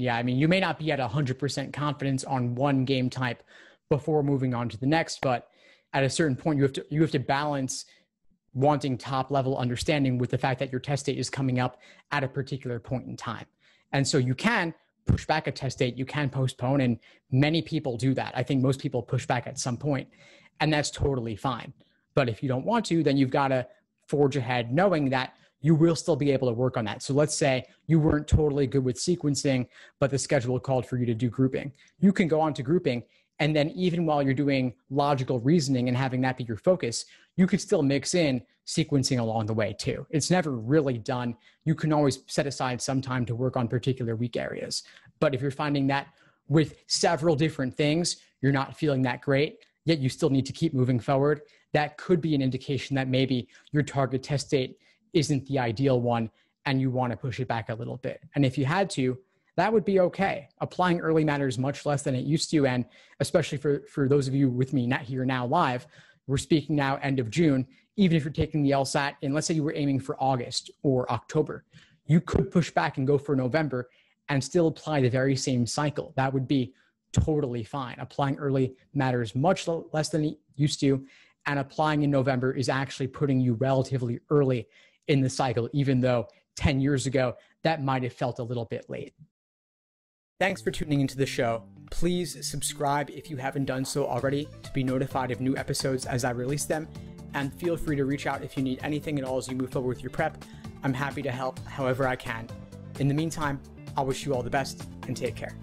Yeah, I mean, you may not be at 100% confidence on one game type before moving on to the next, but at a certain point you have to you have to balance wanting top level understanding with the fact that your test date is coming up at a particular point in time. And so you can push back a test date, you can postpone and many people do that. I think most people push back at some point and that's totally fine. But if you don't want to, then you've got to forge ahead knowing that you will still be able to work on that. So let's say you weren't totally good with sequencing, but the schedule called for you to do grouping. You can go on to grouping. And then, even while you're doing logical reasoning and having that be your focus, you could still mix in sequencing along the way, too. It's never really done. You can always set aside some time to work on particular weak areas. But if you're finding that with several different things, you're not feeling that great, yet you still need to keep moving forward, that could be an indication that maybe your target test date isn't the ideal one and you want to push it back a little bit. And if you had to, that would be okay. Applying early matters much less than it used to. And especially for, for those of you with me not here now live, we're speaking now end of June. Even if you're taking the LSAT, and let's say you were aiming for August or October, you could push back and go for November and still apply the very same cycle. That would be totally fine. Applying early matters much less than it used to. And applying in November is actually putting you relatively early in the cycle, even though 10 years ago that might have felt a little bit late. Thanks for tuning into the show. Please subscribe if you haven't done so already to be notified of new episodes as I release them. And feel free to reach out if you need anything at all as you move forward with your prep. I'm happy to help however I can. In the meantime, I wish you all the best and take care.